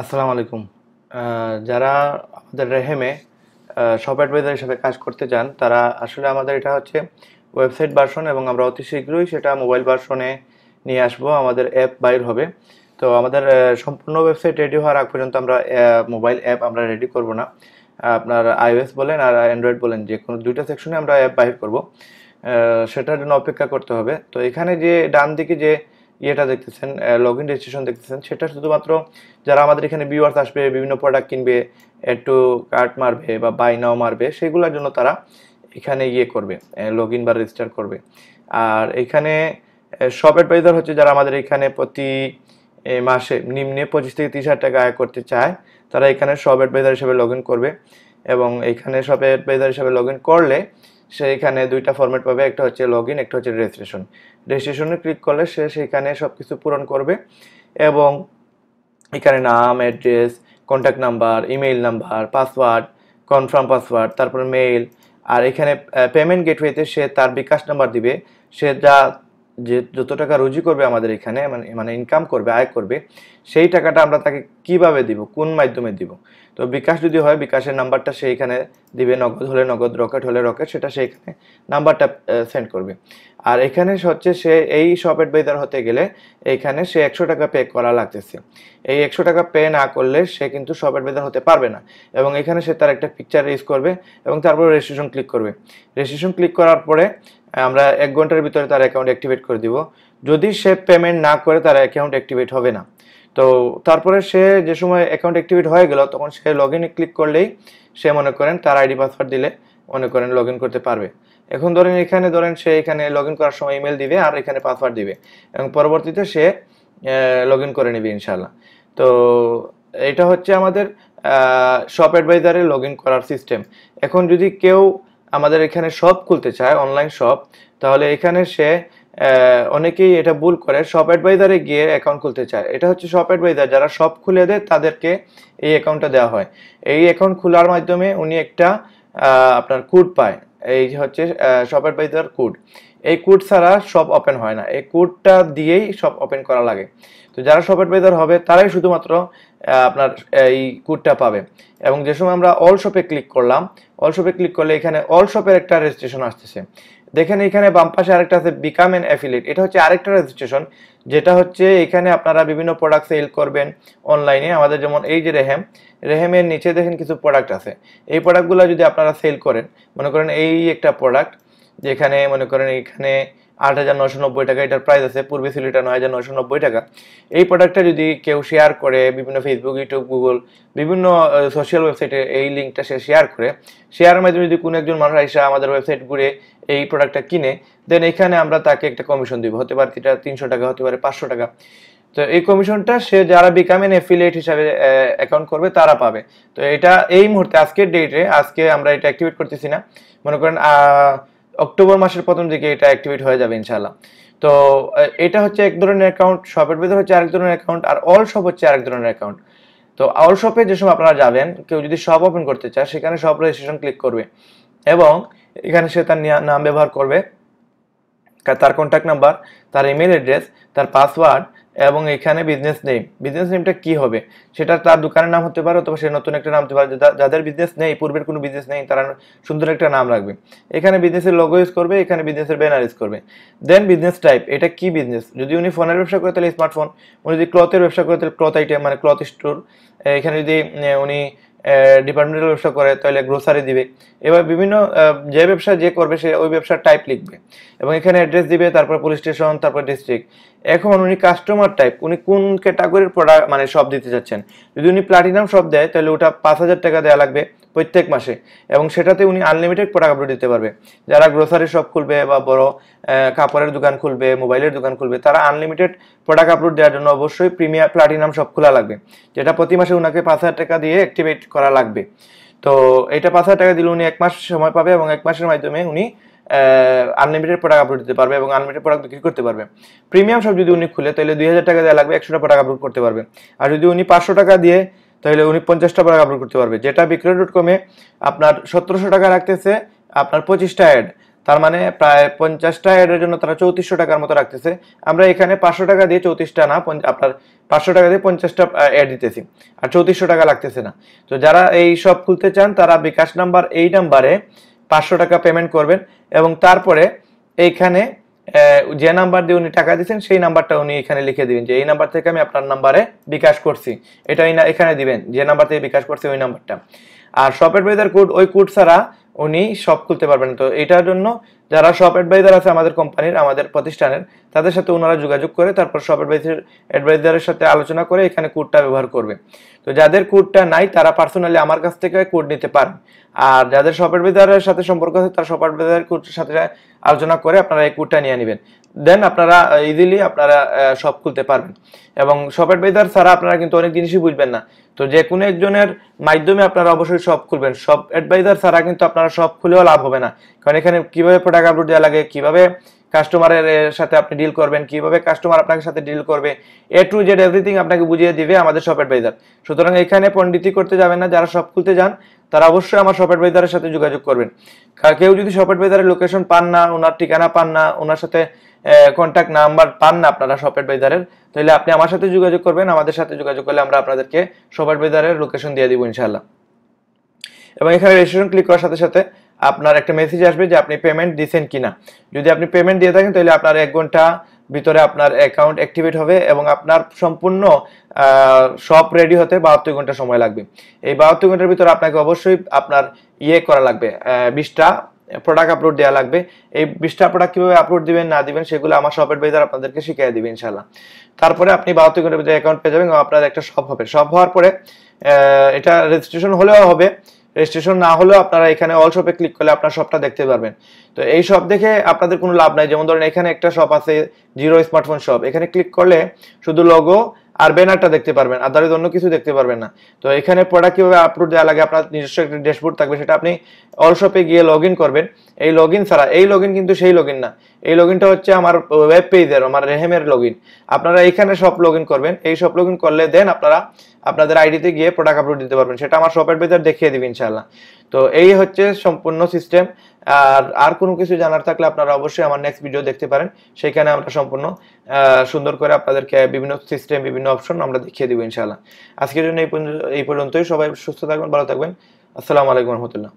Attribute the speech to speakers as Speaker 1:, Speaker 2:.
Speaker 1: আসসালামু আলাইকুম যারা আমাদের রেহেমে শপ অ্যাডভাইজার হিসাবে কাজ করতে চান তারা আসলে আমাদের এটা হচ্ছে ওয়েবসাইট ভার্সন এবং আমরা অতি শীঘ্রই সেটা মোবাইল ভার্সনে নিয়ে আসব আমাদের অ্যাপ বাইর হবে তো আমাদের সম্পূর্ণ ওয়েবসাইট রেডি হওয়ার আগ পর্যন্ত আমরা মোবাইল অ্যাপ আমরা রেডি করব না আপনার আইওএস বলেন আর অ্যান্ড্রয়েড বলেন যে কোনো দুইটা সেকশনে আমরা অ্যাপ বাইর করব সেটার জন্য অপেক্ষা করতে হবে তো এখানে যে ডান দিকে যে ইয়েটা দেখতেছেন লগ ইন রেজিস্ট্রেশন দেখতেছেন সেটা শুধুমাত্র যারা আমাদের এখানে ভিউয়ার্স আসবে বিভিন্ন প্রোডাক্ট কিনবে একটু কার্ট মারবে বা বাই নাও মারবে সেগুলোর জন্য তারা এখানে ইয়ে করবে লগ ইন বা রেজিস্টার করবে আর এখানে শপ অ্যাডভাইজার হচ্ছে যারা আমাদের এখানে প্রতি মাসে নিম্নে পঁচিশ থেকে তিরিশ হাজার টাকা আয় করতে চায় তারা এখানে শপ অ্যাডভাইজার হিসেবে লগ ইন করবে এবং এখানে শপ অ্যাডভাইজার হিসেবে লগ ইন করলে সেইখানে দুইটা ফর্মেট পাবে একটা হচ্ছে লগ ইন একটা হচ্ছে রেজিস্ট্রেশন রেজিস্ট্রেশনে ক্লিক করলে সে সেইখানে সব কিছু পূরণ করবে এবং এখানে নাম address contact number email number password confirm password তারপর মেইল আর এখানে পেমেন্ট গেটওয়েতে সে তার বিকাশ নাম্বার দিবে সে যা যে যত টাকা রুজি করবে আমাদের এখানে মানে মানে ইনকাম করবে আয় করবে সেই টাকাটা আমরা তাকে কিভাবে দিব কোন মাধ্যমে দিব তো বিকাশ যদি হয় বিকাশের নাম্বারটা সে এখানে দিবে নগদ হলে নগদ রকেট হলে রকেট সেটা সে এখানে নাম্বারটা সেন্ড করবে আর এখানে হচ্ছে সে এই শপ অ্যাডভাইজার হতে গেলে এখানে সে একশো টাকা পে করা লাগতেছে এই একশো টাকা পে না করলে সে কিন্তু শপ অ্যাডভাইজার হতে পারবে না এবং এখানে সে তার একটা পিকচার রেজ করবে এবং তারপর রেজিস্ট্রেশন ক্লিক করবে রেজিস্ট্রেশন ক্লিক করার পরে আমরা এক ঘন্টার ভিতরে তার অ্যাকাউন্ট অ্যাক্টিভেট করে দিব যদি সে পেমেন্ট না করে তার অ্যাকাউন্ট অ্যাক্টিভেট হবে না তো তারপরে সে যে সময় অ্যাকাউন্ট অ্যাক্টিভেট হয়ে গেল তখন সে লগ ইনে ক্লিক করলেই সে মনে করেন তার আইডি পাসওয়ার্ড দিলে মনে করেন লগ করতে পারবে এখন ধরেন এখানে ধরেন সে এখানে লগ করার সময় ইমেল দিবে আর এখানে পাসওয়ার্ড দিবে এবং পরবর্তীতে সে লগ করে নেবে ইনশাল্লাহ তো এটা হচ্ছে আমাদের শপ অ্যাডভাইজারে লগ করার সিস্টেম এখন যদি কেউ আমাদের এখানে শপ খুলতে চায় অনলাইন শপ তাহলে এখানে সে অনেকেই এটা ভুল করে শপ অ্যাডভাইজারে গিয়ে অ্যাকাউন্ট খুলতে চায় এটা হচ্ছে শপ অ্যাডভাইজার যারা শপ খুলে দেয় তাদেরকে এই অ্যাকাউন্টটা দেওয়া হয় এই অ্যাকাউন্ট খোলার মাধ্যমে উনি একটা আপনার কোড পায় এই হচ্ছে শপ অ্যাডভাইজার কোড এই কোড ছাড়া সব ওপেন হয় না এই কোডটা দিয়েই সব ওপেন করা লাগে তো যারা শপ অ্যাডভাইজার হবে তারাই শুধুমাত্র আপনার এই কোডটা পাবে এবং যে সময় আমরা অল শপে ক্লিক করলাম অল শপে ক্লিক করলে এখানে অল শপের একটা রেজিস্ট্রেশন আসতেছে দেখেন এখানে বাম পাশে আরেকটা আছে বিকাম এন অ্যাফিলিয়েট এটা হচ্ছে আরেকটা রেজিস্ট্রেশন যেটা হচ্ছে এখানে আপনারা বিভিন্ন প্রোডাক্ট সেল করবেন অনলাইনে আমাদের যেমন এই যে রেহেম রেহেমের নিচে দেখেন কিছু প্রোডাক্ট আছে এই প্রোডাক্টগুলো যদি আপনারা সেল করেন মনে করেন এই একটা প্রোডাক্ট যে এখানে মনে করেন এখানে আট হাজার নশো নব্বই টাকা এটার প্রাইস আছে পূর্বে ছিল এটা নয় হাজার নশো নব্বই টাকা এই প্রোডাক্টটা যদি কেউ শেয়ার করে বিভিন্ন ফেসবুক ইউটিউব গুগল বিভিন্ন সোশ্যাল ওয়েবসাইটে এই লিঙ্কটা সে শেয়ার করে শেয়ারের মাধ্যমে যদি কোনো একজন মানুষ আসে আমাদের ওয়েবসাইট ঘুরে এই প্রোডাক্টটা কিনে দেন এখানে আমরা তাকে একটা কমিশন দিব হতে পারে এটা তিনশো টাকা হতে পারে পাঁচশো টাকা তো এই কমিশনটা সে যারা বিকামেন এন অ্যাফিলিয়েট হিসাবে অ্যাকাউন্ট করবে তারা পাবে তো এটা এই মুহূর্তে আজকের ডেটে আজকে আমরা এটা অ্যাক্টিভেট করতেছি না মনে করেন অক্টোবর মাসের প্রথম দিকে এটা অ্যাক্টিভেট হয়ে যাবে ইনশাল্লাহ তো এটা হচ্ছে এক ধরনের অ্যাকাউন্ট শপের ভিতরে হচ্ছে আরেক ধরনের অ্যাকাউন্ট আর অল শপ হচ্ছে আরেক ধরনের অ্যাকাউন্ট তো আউল শপে যে সময় আপনারা যাবেন কেউ যদি শপ ওপেন করতে চায় সেখানে শপ রেজিস্ট্রেশন ক্লিক করবে এবং এখানে সে তার নাম ব্যবহার করবে তার কন্ট্যাক্ট নাম্বার তার ইমেল অ্যাড্রেস তার পাসওয়ার্ড এবং এখানে বিজনেস নেম বিজনেস নেমটা কি হবে সেটা তার দোকানের নাম হতে পারে অথবা সে নতুন একটা নাম হতে পারে যাদের বিজনেস নেই পূর্বের কোনো বিজনেস নেই তারা সুন্দর একটা নাম রাখবে এখানে বিজনেসের লগো ইউজ করবে এখানে বিজনেসের ব্যানার ইউজ করবে দেন বিজনেস টাইপ এটা কি বিজনেস যদি উনি ফোনের ব্যবসা করে তাহলে স্মার্টফোন উনি যদি ক্লথের ব্যবসা করে তাহলে ক্লথ আইটেম মানে ক্লথ স্টোর এখানে যদি উনি ডিপার্টমেন্টাল ব্যবসা করে তাহলে গ্রোসারি দিবে এবার বিভিন্ন যে ব্যবসা যে করবে সে ওই ব্যবসার টাইপ লিখবে এবং এখানে অ্যাড্রেস দিবে তারপর পুলিশ স্টেশন তারপর ডিস্ট্রিক্ট এখন উনি কাস্টমার টাইপ উনি কোন ক্যাটাগরির প্রোডাক্ট মানে সব দিতে চাচ্ছেন যদি উনি প্লাটিনাম সব দেয় তাহলে ওটা পাঁচ হাজার টাকা দেওয়া লাগবে প্রত্যেক মাসে এবং সেটাতে উনি আনলিমিটেড প্রোডাক্ট আপলোড দিতে পারবে যারা গ্রোসারি শপ খুলবে বা বড় কাপড়ের দোকান খুলবে মোবাইলের দোকান খুলবে তারা আনলিমিটেড প্রোডাক্ট আপলোড দেওয়ার জন্য অবশ্যই প্রিমিয়ার প্লাটিনাম শপ খোলা লাগবে যেটা প্রতি মাসে উনাকে পাঁচ হাজার টাকা দিয়ে অ্যাক্টিভেট করা লাগবে তো এটা পাঁচ হাজার টাকা দিলে উনি এক মাস সময় পাবে এবং এক মাসের মাধ্যমে উনি আনলিমিটেড প্রোডাক্ট আপলোড দিতে পারবে এবং আনলিমিটেড প্রোডাক্ট বিক্রি করতে পারবে প্রিমিয়াম শপ যদি উনি খুলে তাহলে দুই হাজার টাকা দেওয়া লাগবে একশোটা প্রোডাক্ট আপলোড করতে পারবে আর যদি উনি পাঁচশো টাকা দিয়ে তাহলে উনি পঞ্চাশটা প্রোডাক্ট আপলোড করতে পারবে যেটা বিক্রয় ডট কমে আপনার সতেরোশো টাকা রাখতেছে আপনার পঁচিশটা অ্যাড তার মানে প্রায় পঞ্চাশটা অ্যাডের জন্য তারা চৌত্রিশশো টাকার মতো রাখতেছে আমরা এখানে পাঁচশো টাকা দিয়ে চৌত্রিশটা না আপনার পাঁচশো টাকা দিয়ে পঞ্চাশটা অ্যাড দিতেছি আর চৌত্রিশশো টাকা লাগতেছে না তো যারা এই সব খুলতে চান তারা বিকাশ নাম্বার এই নাম্বারে পাঁচশো টাকা পেমেন্ট করবেন এবং তারপরে এইখানে যে নাম্বার দিয়ে উনি টাকা দিচ্ছেন সেই নাম্বারটা উনি এখানে লিখে দিবেন যে এই নাম্বার থেকে আমি আপনার নাম্বারে বিকাশ করছি এটা এখানে দিবেন যে নাম্বার থেকে বিকাশ করছি ওই নাম্বারটা আর শপের ভেদার কোড ওই কোড ছাড়া উনি শপ খুলতে পারবেন তো এটার জন্য যারা শপ অ্যাডভাইজার আছে আমাদের কোম্পানির আমাদের প্রতিষ্ঠানের তাদের সাথে ওনারা যোগাযোগ করে তারপর শপ অ্যাডভাইজার অ্যাডভাইজারের সাথে আলোচনা করে এখানে কোডটা ব্যবহার করবে তো যাদের কোডটা নাই তারা পার্সোনালি আমার কাছ থেকে কোড নিতে পারেন আর যাদের শপ অ্যাডভাইজারের সাথে সম্পর্ক আছে তারা শপ অ্যাডভাইজার কোডের সাথে আলোচনা করে আপনারা এই কোডটা নিয়ে নেবেন দেন আপনারা ইজিলি আপনারা শপ খুলতে পারবেন এবং শপ অ্যাডভাইজার ছাড়া আপনারা কিন্তু অনেক জিনিসই বুঝবেন না তো যে কোনো একজনের মাধ্যমে আপনারা অবশ্যই সব খুলবেন সব অ্যাডভাইজার ছাড়া কিন্তু আপনারা সব খুলেও লাভ হবে না কারণ এখানে কীভাবে প্রোডাক্ট আপলোড দেওয়া লাগে কীভাবে কাস্টমারের সাথে আপনি ডিল করবেন কিভাবে কাস্টমার আপনার সাথে ডিল করবে এ টু জেড এভরিথিং আপনাকে বুঝিয়ে দিবে আমাদের শপ অ্যাডভাইজার সুতরাং এখানে পণ্ডিতি করতে যাবেন না যারা শপ খুলতে যান তারা অবশ্যই আমার শপ অ্যাডভাইজারের সাথে যোগাযোগ করবেন কেউ যদি শপ অ্যাডভাইজারের লোকেশন পান না ওনার ঠিকানা পান না ওনার সাথে কন্ট্যাক্ট নাম্বার পান না আপনারা শপের বেদারের তাহলে আপনি আমার সাথে যোগাযোগ করবেন আমাদের সাথে যোগাযোগ করলে আমরা আপনাদেরকে শপের বেদারের লোকেশন দিয়ে দিব ইনশাল্লাহ এবং এখানে রেজিস্ট্রেশন ক্লিক করার সাথে সাথে আপনার একটা মেসেজ আসবে যে আপনি পেমেন্ট দিয়েছেন কিনা যদি আপনি পেমেন্ট দিয়ে থাকেন তাহলে আপনার এক ঘন্টা ভিতরে আপনার অ্যাকাউন্ট অ্যাক্টিভেট হবে এবং আপনার সম্পূর্ণ সব রেডি হতে বাহাত্তর ঘন্টা সময় লাগবে এই বাহাত্তর ঘন্টার ভিতরে আপনাকে অবশ্যই আপনার ইয়ে করা লাগবে বিশটা প্রোডাক্ট আপলোড দেওয়া লাগবে এই বিশটা প্রোডাক্ট কীভাবে আপলোড দিবেন না দিবেন সেগুলো আমার শপের বেজার আপনাদেরকে শিখিয়ে দিবে ইনশাল্লাহ তারপরে আপনি বাহাত্তর ঘন্টার ভিতরে অ্যাকাউন্ট পেয়ে যাবেন এবং আপনার একটা শপ হবে শপ হওয়ার পরে এটা রেজিস্ট্রেশন হলেও হবে রেজিস্ট্রেশন না হলেও আপনারা এখানে অল শপে ক্লিক করলে আপনার শপটা দেখতে পারবেন তো এই শপ দেখে আপনাদের কোনো লাভ নাই যেমন ধরেন এখানে একটা শপ আছে জিরো স্মার্টফোন শপ এখানে ক্লিক করলে শুধু লোগো আর ব্যানারটা দেখতে পারবেন আদারিত অন্য কিছু দেখতে পারবেন না তো এখানে প্রোডাক্ট কিভাবে আপলোড দেওয়া লাগে আপনার নিজস্ব একটা ড্যাশবোর্ড থাকবে সেটা আপনি অলশপে গিয়ে লগ করবেন এই লগ ছাড়া এই লগ কিন্তু সেই লগ না এই লগ হচ্ছে আমার ওয়েব পেজের আমার রেহেমের লগ আপনারা এখানে সব লগ করবেন এই সব লগ করলে দেন আপনারা আপনাদের আইডিতে গিয়ে প্রোডাক্ট আপলোড দিতে পারবেন সেটা আমার শপের ভেতর দেখিয়ে দিবেন ইনশাল্লাহ তো এই হচ্ছে সম্পূর্ণ সিস্টেম আর আর কোনো কিছু জানার থাকলে আপনারা অবশ্যই আমার নেক্সট ভিডিও দেখতে পারেন সেখানে আমরা সম্পূর্ণ সুন্দর করে আপনাদেরকে বিভিন্ন সিস্টেম বিভিন্ন অপশন আমরা দেখিয়ে দিব ইনশাল্লাহ আজকের জন্য এই পর্যন্তই সবাই সুস্থ থাকবেন ভালো থাকবেন আসসালামু আলাইকুম রহমতুল্লাহ